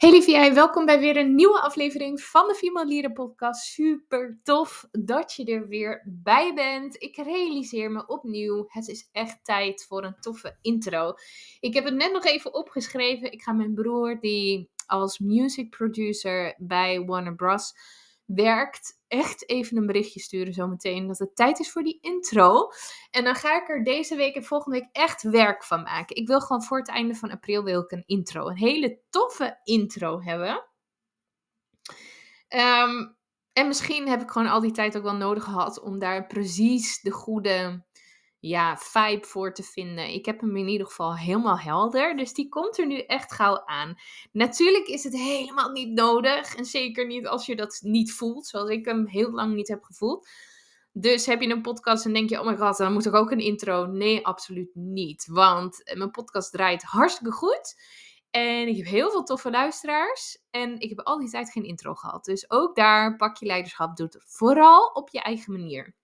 Hey lieve welkom bij weer een nieuwe aflevering van de Female Leader Podcast. Super tof dat je er weer bij bent. Ik realiseer me opnieuw, het is echt tijd voor een toffe intro. Ik heb het net nog even opgeschreven. Ik ga mijn broer, die als music producer bij Warner Bros werkt, echt even een berichtje sturen zometeen. Dat het tijd is voor die intro. En dan ga ik er deze week en volgende week echt werk van maken. Ik wil gewoon voor het einde van april wil ik een intro. Een hele toffe intro hebben. Ehm, en misschien heb ik gewoon al die tijd ook wel nodig gehad om daar precies de goede ja, vibe voor te vinden. Ik heb hem in ieder geval helemaal helder. Dus die komt er nu echt gauw aan. Natuurlijk is het helemaal niet nodig. En zeker niet als je dat niet voelt, zoals ik hem heel lang niet heb gevoeld. Dus heb je een podcast en denk je, oh mijn god, dan moet ik ook een intro. Nee, absoluut niet. Want eh, mijn podcast draait hartstikke goed. En ik heb heel veel toffe luisteraars. En ik heb al die tijd geen intro gehad. Dus ook daar pak je leiderschap. Doe het vooral op je eigen manier.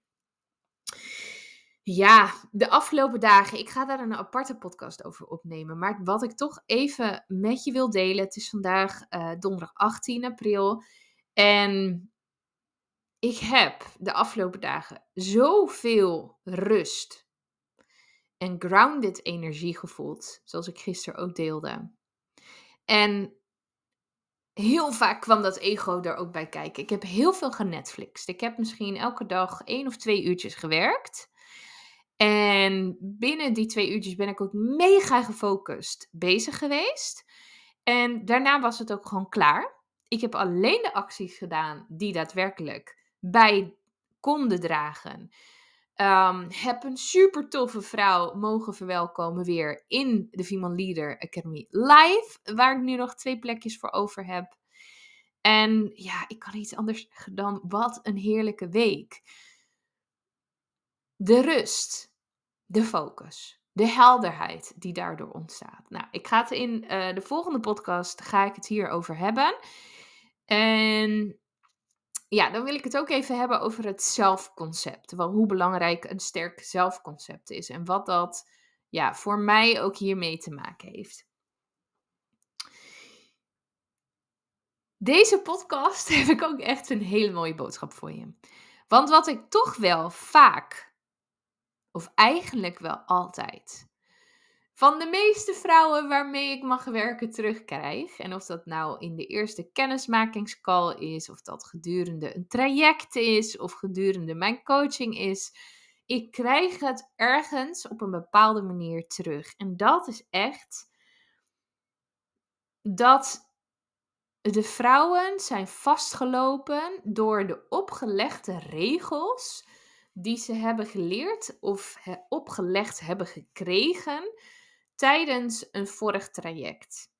Ja, de afgelopen dagen. Ik ga daar een aparte podcast over opnemen. Maar wat ik toch even met je wil delen. Het is vandaag uh, donderdag 18 april. En ik heb de afgelopen dagen zoveel rust en grounded energie gevoeld. Zoals ik gisteren ook deelde. En heel vaak kwam dat ego er ook bij kijken. Ik heb heel veel genetflixt. Ik heb misschien elke dag één of twee uurtjes gewerkt. En binnen die twee uurtjes ben ik ook mega gefocust bezig geweest. En daarna was het ook gewoon klaar. Ik heb alleen de acties gedaan die daadwerkelijk bij konden dragen. Um, heb een super toffe vrouw mogen verwelkomen weer in de Viman Leader Academy Live, waar ik nu nog twee plekjes voor over heb. En ja, ik kan iets anders dan wat een heerlijke week. De rust de focus, de helderheid die daardoor ontstaat. Nou, ik ga het in eh, de volgende podcast ga ik het over hebben. En ja, dan wil ik het ook even hebben over het zelfconcept. Wel, hoe belangrijk een sterk zelfconcept is en wat dat ja, voor mij ook hiermee te maken heeft. Deze podcast heb ik ook echt een hele mooie boodschap voor je. Want wat ik toch wel vaak of eigenlijk wel altijd. Van de meeste vrouwen waarmee ik mag werken terugkrijg, en of dat nou in de eerste kennismakingscall is, of dat gedurende een traject is, of gedurende mijn coaching is, ik krijg het ergens op een bepaalde manier terug. En dat is echt dat de vrouwen zijn vastgelopen door de opgelegde regels die ze hebben geleerd of opgelegd hebben gekregen tijdens een vorig traject.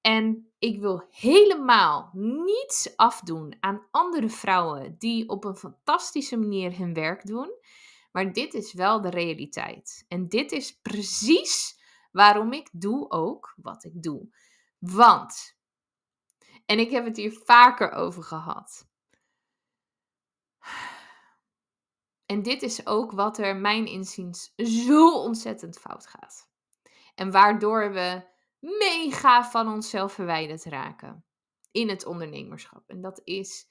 En ik wil helemaal niets afdoen aan andere vrouwen die op een fantastische manier hun werk doen. Maar dit is wel de realiteit. En dit is precies waarom ik doe ook wat ik doe. Want, en ik heb het hier vaker over gehad. En dit is ook wat er mijn inziens zo ontzettend fout gaat. En waardoor we mega van onszelf verwijderd raken in het ondernemerschap. En dat is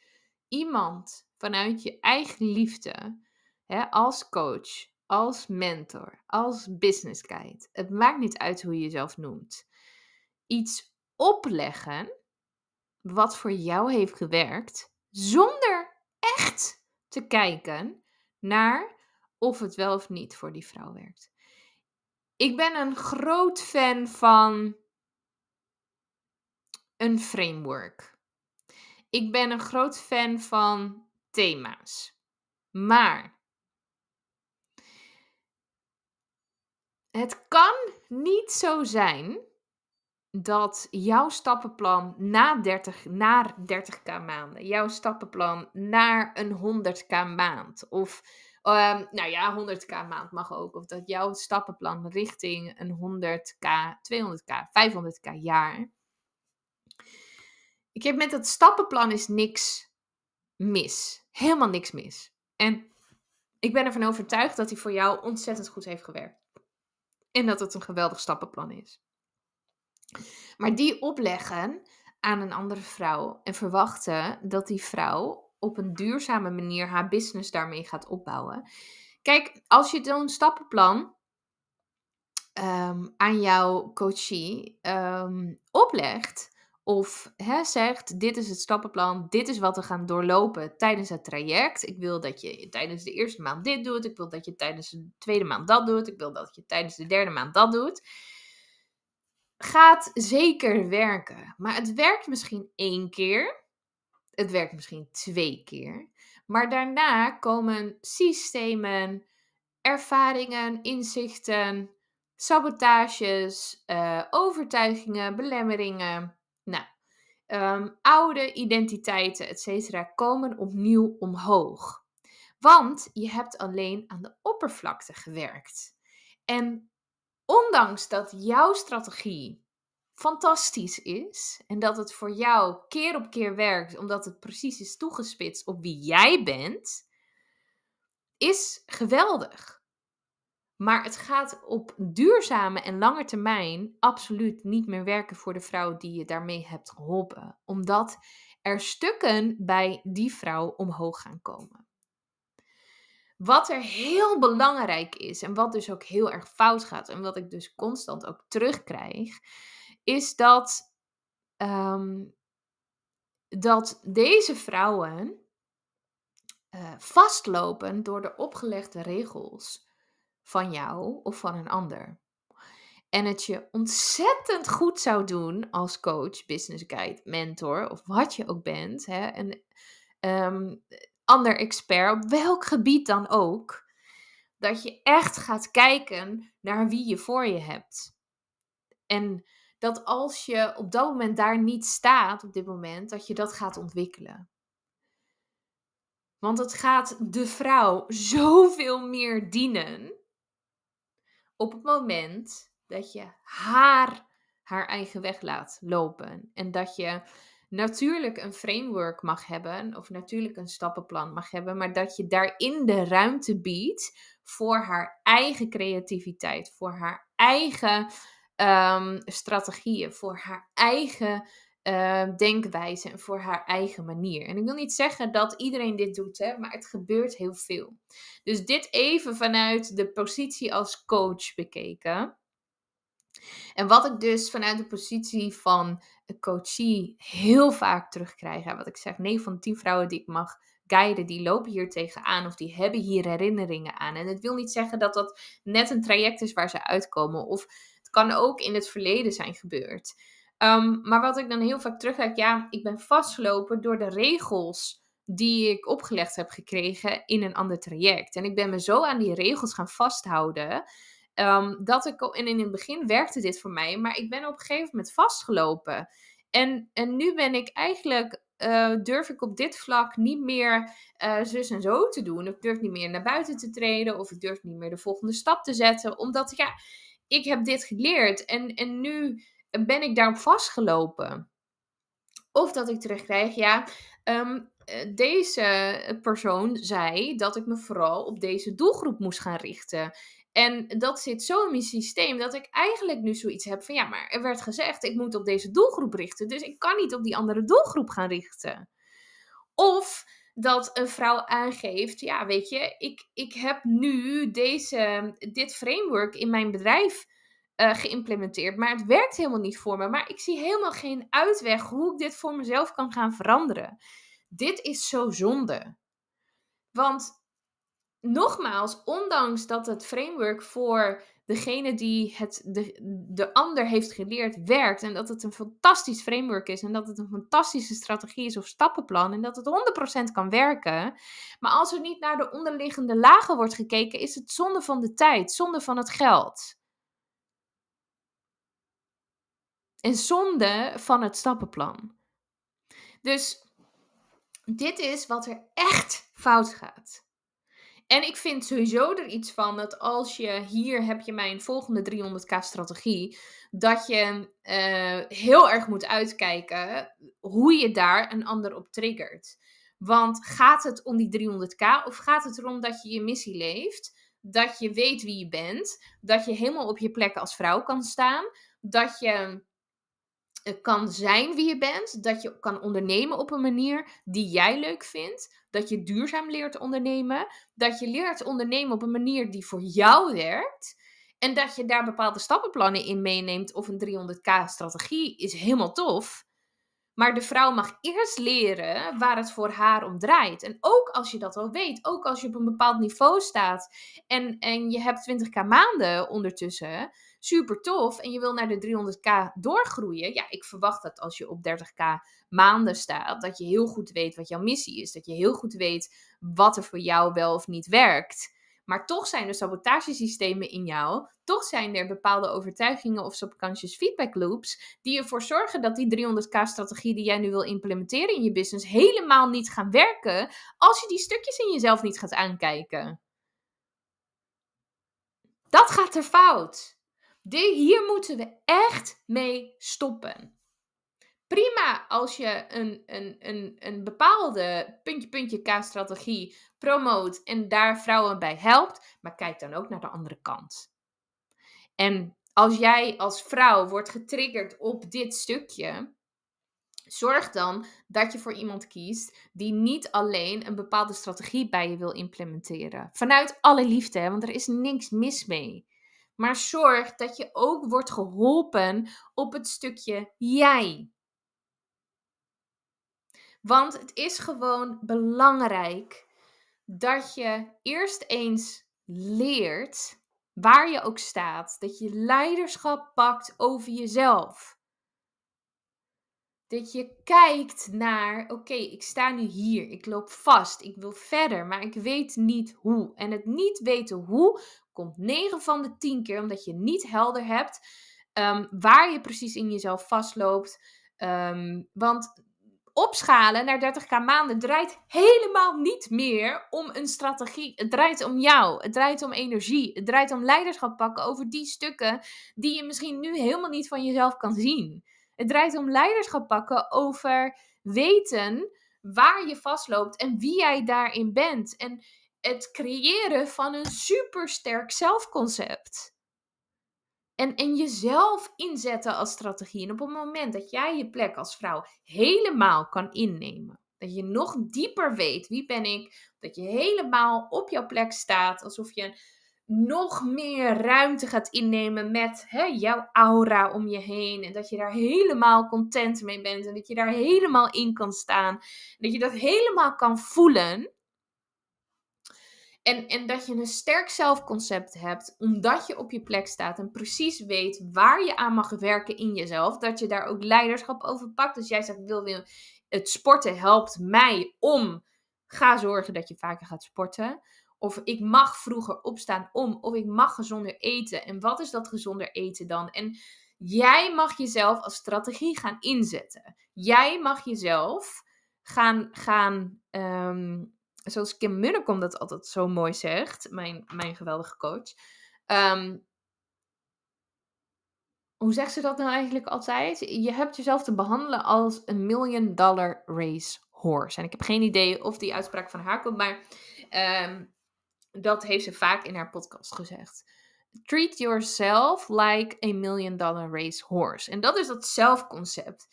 iemand vanuit je eigen liefde, hè, als coach, als mentor, als business guide. Het maakt niet uit hoe je jezelf noemt. Iets opleggen wat voor jou heeft gewerkt, zonder echt te kijken naar of het wel of niet voor die vrouw werkt. Ik ben een groot fan van een framework. Ik ben een groot fan van thema's. Maar het kan niet zo zijn dat jouw stappenplan na 30, naar 30k maanden, jouw stappenplan naar een 100k maand, of ehm, nou ja, 100k maand mag ook, of dat jouw stappenplan richting een 100k, 200k, 500k jaar. Ik heb met dat stappenplan is niks mis, helemaal niks mis. En ik ben ervan overtuigd dat hij voor jou ontzettend goed heeft gewerkt. En dat het een geweldig stappenplan is. Maar die opleggen aan een andere vrouw en verwachten dat die vrouw op een duurzame manier haar business daarmee gaat opbouwen. Kijk, als je een stappenplan ehm, aan jouw coachie ehm, oplegt, of hè, zegt: Dit is het stappenplan, dit is wat we gaan doorlopen tijdens het traject. Ik wil dat je tijdens de eerste maand dit doet. Ik wil dat je tijdens de tweede maand dat doet. Ik wil dat je tijdens de derde maand dat doet gaat zeker werken. Maar het werkt misschien één keer. Het werkt misschien twee keer. Maar daarna komen systemen, ervaringen, inzichten, sabotages, eh, overtuigingen, belemmeringen. Nou, ehm, oude identiteiten, etc. komen opnieuw omhoog. Want je hebt alleen aan de oppervlakte gewerkt. En ondanks dat jouw strategie fantastisch is en dat het voor jou keer op keer werkt, omdat het precies is toegespitst op wie jij bent, is geweldig. Maar het gaat op duurzame en lange termijn absoluut niet meer werken voor de vrouw die je daarmee hebt geholpen, omdat er stukken bij die vrouw omhoog gaan komen. Wat er heel belangrijk is en wat dus ook heel erg fout gaat en wat ik dus constant ook terugkrijg, is dat, ehm, dat deze vrouwen eh, vastlopen door de opgelegde regels van jou of van een ander. En het je ontzettend goed zou doen als coach, business guide, mentor of wat je ook bent. Hè, en, ehm, ander expert, op welk gebied dan ook, dat je echt gaat kijken naar wie je voor je hebt. En dat als je op dat moment daar niet staat, op dit moment, dat je dat gaat ontwikkelen. Want het gaat de vrouw zoveel meer dienen op het moment dat je haar haar eigen weg laat lopen. En dat je natuurlijk een framework mag hebben, of natuurlijk een stappenplan mag hebben, maar dat je daarin de ruimte biedt voor haar eigen creativiteit, voor haar eigen ehm, strategieën, voor haar eigen ehm, denkwijze en voor haar eigen manier. En ik wil niet zeggen dat iedereen dit doet, hè, maar het gebeurt heel veel. Dus dit even vanuit de positie als coach bekeken. En wat ik dus vanuit de positie van de coachie heel vaak terugkrijgen. Wat ik zeg, nee, van 10 vrouwen die ik mag guiden, die lopen hier tegenaan of die hebben hier herinneringen aan. En het wil niet zeggen dat dat net een traject is waar ze uitkomen. Of het kan ook in het verleden zijn gebeurd. Ehm, maar wat ik dan heel vaak terugkijk, ja, ik ben vastgelopen door de regels die ik opgelegd heb gekregen in een ander traject. En ik ben me zo aan die regels gaan vasthouden Ehm, dat ik, en in het begin werkte dit voor mij, maar ik ben op een gegeven moment vastgelopen. En, en nu ben ik eigenlijk, eh, durf ik op dit vlak niet meer uh, zus en zo te doen. Ik durf niet meer naar buiten te treden of ik durf niet meer de volgende stap te zetten. Omdat, ja, ik heb dit geleerd en, en nu ben ik daarop vastgelopen. Of dat ik terugkrijg, ja, ehm, eh, deze persoon zei dat ik me vooral op deze doelgroep moest gaan richten. En dat zit zo in mijn systeem dat ik eigenlijk nu zoiets heb van ja, maar er werd gezegd, ik moet op deze doelgroep richten, dus ik kan niet op die andere doelgroep gaan richten. Of dat een vrouw aangeeft, ja, weet je, ik, ik heb nu deze, dit framework in mijn bedrijf eh, geïmplementeerd, maar het werkt helemaal niet voor me, maar ik zie helemaal geen uitweg hoe ik dit voor mezelf kan gaan veranderen. Dit is zo zonde. Want nogmaals, ondanks dat het framework voor degene die het, de, de ander heeft geleerd werkt. En dat het een fantastisch framework is. En dat het een fantastische strategie is of stappenplan. En dat het 100% kan werken. Maar als er niet naar de onderliggende lagen wordt gekeken, is het zonde van de tijd, zonde van het geld. En zonde van het stappenplan. Dus dit is wat er echt fout gaat. En ik vind sowieso er iets van dat als je hier heb je mijn volgende 300k strategie, dat je eh, heel erg moet uitkijken hoe je daar een ander op triggert. Want gaat het om die 300k of gaat het erom dat je je missie leeft? Dat je weet wie je bent, dat je helemaal op je plek als vrouw kan staan, dat je kan zijn wie je bent, dat je kan ondernemen op een manier die jij leuk vindt, dat je duurzaam leert ondernemen, dat je leert ondernemen op een manier die voor jou werkt en dat je daar bepaalde stappenplannen in meeneemt of een 300k strategie is helemaal tof. Maar de vrouw mag eerst leren waar het voor haar om draait. En ook als je dat al weet, ook als je op een bepaald niveau staat en, en je hebt 20k maanden ondertussen, super tof en je wil naar de 300k doorgroeien, ja, ik verwacht dat als je op 30k maanden staat, dat je heel goed weet wat jouw missie is. Dat je heel goed weet wat er voor jou wel of niet werkt. Maar toch zijn er sabotagesystemen in jou. Toch zijn er bepaalde overtuigingen of subconscious feedback loops. die ervoor zorgen dat die 300k-strategie die jij nu wil implementeren in je business. helemaal niet gaan werken. als je die stukjes in jezelf niet gaat aankijken. Dat gaat er fout hier moeten we echt mee stoppen. Prima als je een, een, een, een bepaalde puntje-puntje-k-strategie promoot en daar vrouwen bij helpt, maar kijk dan ook naar de andere kant. En als jij als vrouw wordt getriggerd op dit stukje, zorg dan dat je voor iemand kiest die niet alleen een bepaalde strategie bij je wil implementeren. Vanuit alle liefde, want er is niks mis mee. Maar zorg dat je ook wordt geholpen op het stukje jij. Want het is gewoon belangrijk dat je eerst eens leert waar je ook staat, dat je leiderschap pakt over jezelf. Dat je kijkt naar, oké, ik sta nu hier, ik loop vast, ik wil verder, maar ik weet niet hoe. En het niet weten hoe komt 9 van de 10 keer omdat je niet helder hebt ehm, waar je precies in jezelf vastloopt. Ehm, want opschalen naar 30k maanden draait helemaal niet meer om een strategie. Het draait om jou. Het draait om energie. Het draait om leiderschap pakken over die stukken die je misschien nu helemaal niet van jezelf kan zien. Het draait om leiderschap pakken over weten waar je vastloopt en wie jij daarin bent. En het creëren van een supersterk zelfconcept. En, en jezelf inzetten als strategie. En op het moment dat jij je plek als vrouw helemaal kan innemen. Dat je nog dieper weet wie ben ik. Dat je helemaal op jouw plek staat. Alsof je nog meer ruimte gaat innemen met hè, jouw aura om je heen. En dat je daar helemaal content mee bent. En dat je daar helemaal in kan staan. dat je dat helemaal kan voelen. En, en dat je een sterk zelfconcept hebt, omdat je op je plek staat en precies weet waar je aan mag werken in jezelf. Dat je daar ook leiderschap over pakt. Dus jij zegt, wil, wil, het sporten helpt mij om. Ga zorgen dat je vaker gaat sporten. Of ik mag vroeger opstaan om. Of ik mag gezonder eten. En wat is dat gezonder eten dan? En jij mag jezelf als strategie gaan inzetten. Jij mag jezelf gaan, gaan ehm, zoals Kim Munnekom dat altijd zo mooi zegt, mijn, mijn geweldige coach. Ehm, hoe zegt ze dat nou eigenlijk altijd? Je hebt jezelf te behandelen als een million dollar race horse. En ik heb geen idee of die uitspraak van haar komt, maar ehm, dat heeft ze vaak in haar podcast gezegd. Treat yourself like a million dollar race horse. En dat is dat zelfconcept.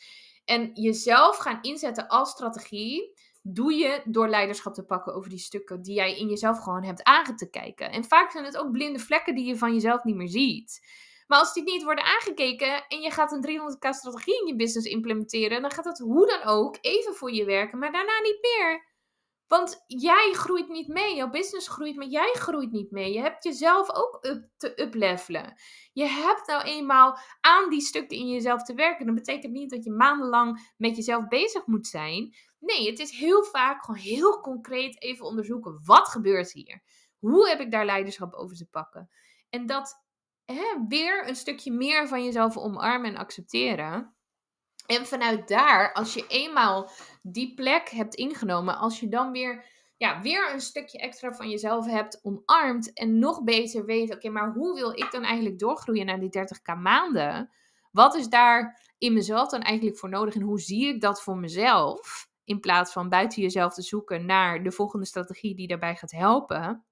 En jezelf gaan inzetten als strategie doe je door leiderschap te pakken over die stukken die jij in jezelf gewoon hebt aan te kijken. En vaak zijn het ook blinde vlekken die je van jezelf niet meer ziet. Maar als die niet worden aangekeken en je gaat een 300k strategie in je business implementeren, dan gaat dat hoe dan ook even voor je werken, maar daarna niet meer. Want jij groeit niet mee, jouw business groeit, maar jij groeit niet mee. Je hebt jezelf ook up te uplevelen. Je hebt nou eenmaal aan die stukken in jezelf te werken. Dat betekent niet dat je maandenlang met jezelf bezig moet zijn. Nee, het is heel vaak gewoon heel concreet even onderzoeken. Wat gebeurt hier? Hoe heb ik daar leiderschap over te pakken? En dat hè, weer een stukje meer van jezelf omarmen en accepteren. En vanuit daar, als je eenmaal die plek hebt ingenomen, als je dan weer, ja, weer een stukje extra van jezelf hebt omarmd en nog beter weet, oké, maar hoe wil ik dan eigenlijk doorgroeien naar die 30k maanden? Wat is daar in mezelf dan eigenlijk voor nodig en hoe zie ik dat voor mezelf? In plaats van buiten jezelf te zoeken naar de volgende strategie die daarbij gaat helpen.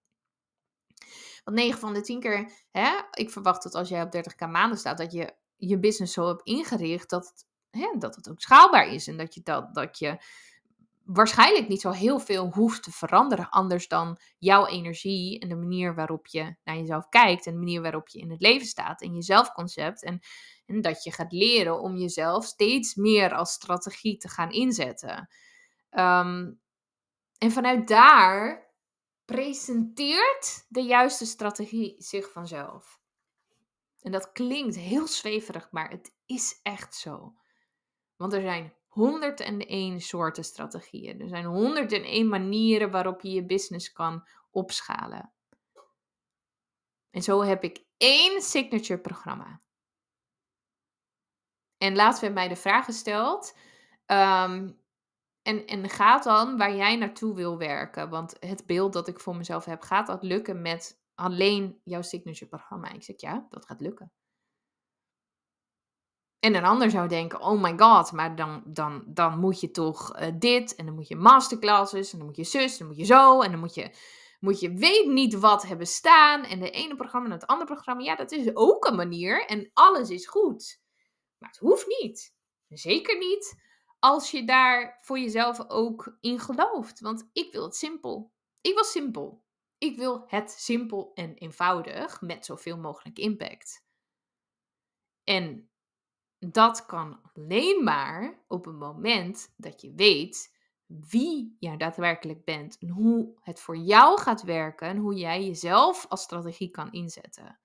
Want 9 van de 10 keer, hè, ik verwacht dat als jij op 30k maanden staat, dat je je business zo hebt ingericht dat het, hè, dat het ook schaalbaar is. En dat je, dat, dat je waarschijnlijk niet zo heel veel hoeft te veranderen. Anders dan jouw energie en de manier waarop je naar jezelf kijkt. En de manier waarop je in het leven staat. En je zelfconcept. En, en dat je gaat leren om jezelf steeds meer als strategie te gaan inzetten. Ehm, en vanuit daar presenteert de juiste strategie zich vanzelf. En dat klinkt heel zweverig, maar het is echt zo. Want er zijn 101 soorten strategieën. Er zijn 101 manieren waarop je je business kan opschalen. En zo heb ik één signature programma. En laatst werd mij de vraag gesteld. Um, en, en gaat dan waar jij naartoe wil werken? Want het beeld dat ik voor mezelf heb, gaat dat lukken met alleen jouw signature programma? Ik zeg ja, dat gaat lukken. En een ander zou denken, oh my god, maar dan, dan, dan moet je toch eh, dit, en dan moet je masterclasses, en dan moet je zus, en dan moet je zo, en dan moet je, moet je weet niet wat hebben staan, en de ene programma en het andere programma. Ja, dat is ook een manier, en alles is goed. Maar het hoeft niet. Zeker niet als je daar voor jezelf ook in gelooft. Want ik wil het simpel. Ik wil simpel. Ik wil het simpel en eenvoudig met zoveel mogelijk impact. En dat kan alleen maar op een moment dat je weet wie jij daadwerkelijk bent en hoe het voor jou gaat werken en hoe jij jezelf als strategie kan inzetten.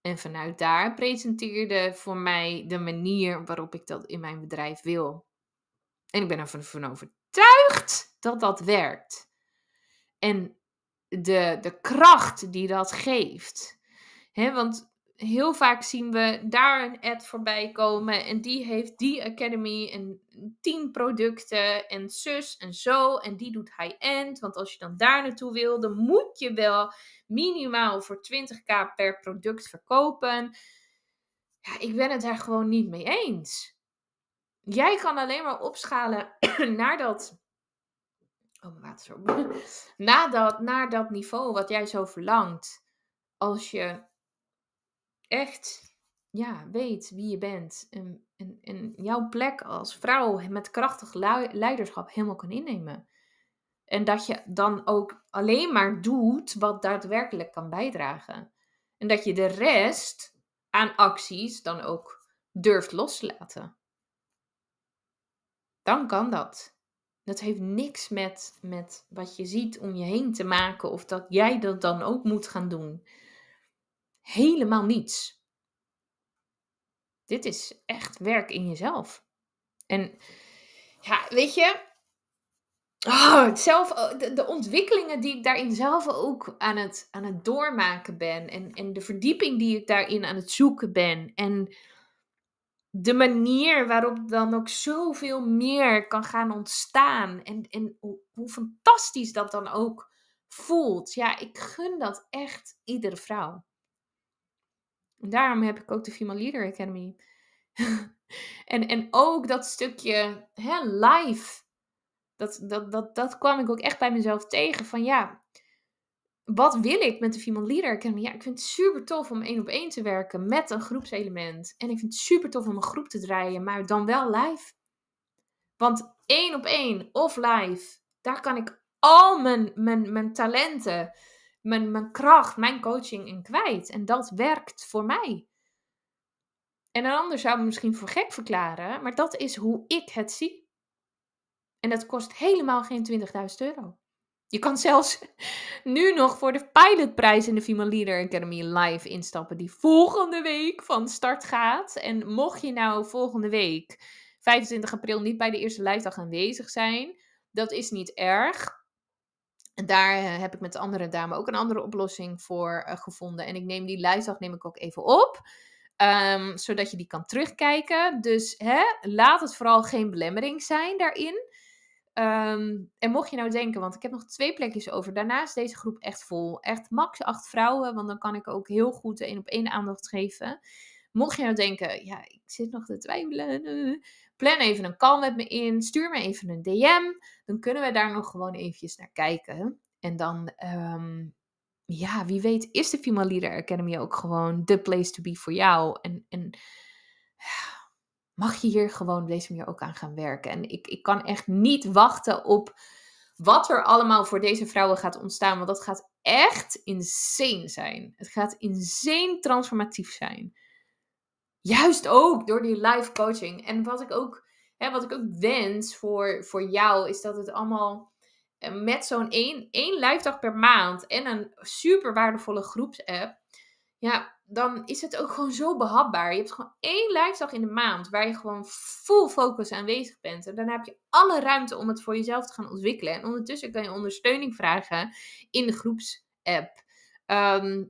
En vanuit daar presenteerde voor mij de manier waarop ik dat in mijn bedrijf wil. En ik ben ervan overtuigd dat dat werkt. En de, de kracht die dat geeft. want heel vaak zien we daar een ad voorbij komen en die heeft die academy en 10 producten en zus en zo en die doet high-end. Want als je dan daar naartoe wil, dan moet je wel minimaal voor 20k per product verkopen. Ja, ik ben het daar gewoon niet mee eens. Jij kan alleen maar opschalen naar dat. Oh, mijn water is Naar dat, naar dat niveau wat jij zo verlangt. Als je echt ja, weet wie je bent en, en, en jouw plek als vrouw met krachtig leiderschap helemaal kan innemen. En dat je dan ook alleen maar doet wat daadwerkelijk kan bijdragen. En dat je de rest aan acties dan ook durft loslaten. Dan kan dat. Dat heeft niks met, met wat je ziet om je heen te maken of dat jij dat dan ook moet gaan doen helemaal niets. Dit is echt werk in jezelf. En ja, weet je, oh, ah, het zelf, eh, de, ontwikkelingen die ik daarin zelf ook aan het, aan het doormaken ben. En, en de verdieping die ik daarin aan het zoeken ben. En de manier waarop dan ook zoveel meer kan gaan ontstaan. En, en hoe, hoe fantastisch dat dan ook voelt. Ja, ik gun dat echt iedere vrouw. Daarom heb ik ook de Female Leader Academy. en, en ook dat stukje hè, live. Dat, dat, dat, dat kwam ik ook echt bij mezelf tegen. Van ja, wat wil ik met de Female Leader Academy? Ja, ik vind het super tof om één op één te werken met een groepselement. En ik vind het super tof om een groep te draaien, maar dan wel live. Want één op één of live, daar kan ik al mijn, mijn, mijn talenten, mijn, kracht, mijn coaching in kwijt. En dat werkt voor mij. En een ander zou me misschien voor gek verklaren, maar dat is hoe ik het zie. En dat kost helemaal geen 20.000 euro. Je kan zelfs nu nog voor de pilotprijs in de Female Leader Academy live instappen, die volgende week van start gaat. En mocht je nou volgende week, 25 april, niet bij de eerste live dag aanwezig zijn, dat is niet erg. En daar eh, heb ik met de andere dame ook een andere oplossing voor eh, gevonden. En ik neem die lijstdag neem ik ook even op. Ehm, zodat je die kan terugkijken. Dus hè, laat het vooral geen belemmering zijn daarin. Ehm, en mocht je nou denken, want ik heb nog twee plekjes over. Daarnaast deze groep echt vol. Echt max acht vrouwen, want dan kan ik ook heel goed de één op één aandacht geven. Mocht je nou denken, ja, ik zit nog te twijfelen. Eh, Plan even een call met me in. Stuur me even een DM. Dan kunnen we daar nog gewoon eventjes naar kijken. En dan, ehm, ja, wie weet is de Female Leader Academy ook gewoon de place to be voor jou. En, en mag je hier gewoon op deze manier ook aan gaan werken. En ik, ik kan echt niet wachten op wat er allemaal voor deze vrouwen gaat ontstaan. Want dat gaat echt insane zijn. Het gaat insane transformatief zijn. Juist ook door die live coaching. En wat ik ook, hè, wat ik ook wens voor, voor jou, is dat het allemaal eh, met zo'n één, één live dag per maand en een super waardevolle groepsapp. Ja, dan is het ook gewoon zo behapbaar. Je hebt gewoon één live dag in de maand waar je gewoon full focus aanwezig bent. En dan heb je alle ruimte om het voor jezelf te gaan ontwikkelen. En ondertussen kan je ondersteuning vragen in de groepsapp. Ehm,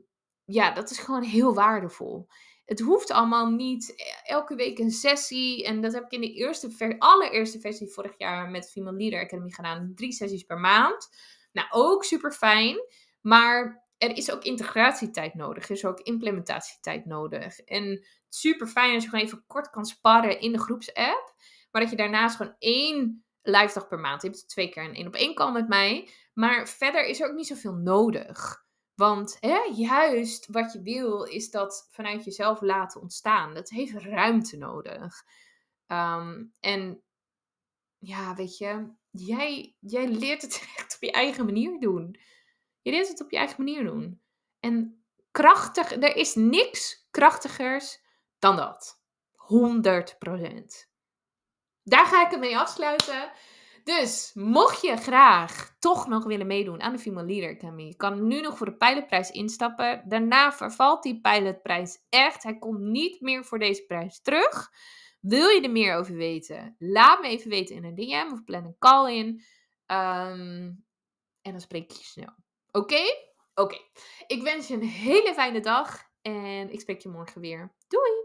ja, dat is gewoon heel waardevol het hoeft allemaal niet e-, elke week een sessie. En dat heb ik in de eerste ver allereerste versie vorig jaar met Female Leader Academy gedaan. Drie sessies per maand. Nou, ook super fijn. Maar er is ook integratietijd nodig. Er is ook implementatietijd nodig. En super fijn als je gewoon even kort kan sparren in de groepsapp. Maar dat je daarnaast gewoon één live dag per maand hebt. Twee keer een één op één call met mij. Maar verder is er ook niet zoveel nodig. Want hè, juist wat je wil, is dat vanuit jezelf laten ontstaan. Dat heeft ruimte nodig. Ehm, en ja, weet je, jij, jij leert het echt op je eigen manier doen. Je leert het op je eigen manier doen. En krachtig, er is niks krachtigers dan dat. 100%. Daar ga ik het mee afsluiten. Dus mocht je graag toch nog willen meedoen aan de Female Leader Academy, je kan nu nog voor de pilotprijs instappen. Daarna vervalt die pilotprijs echt. Hij komt niet meer voor deze prijs terug. Wil je er meer over weten? Laat me even weten in een DM of plan een call in. Ehm, en dan spreek ik je snel. Oké? Oké. Ik wens je een hele fijne dag en ik spreek je morgen weer. Doei!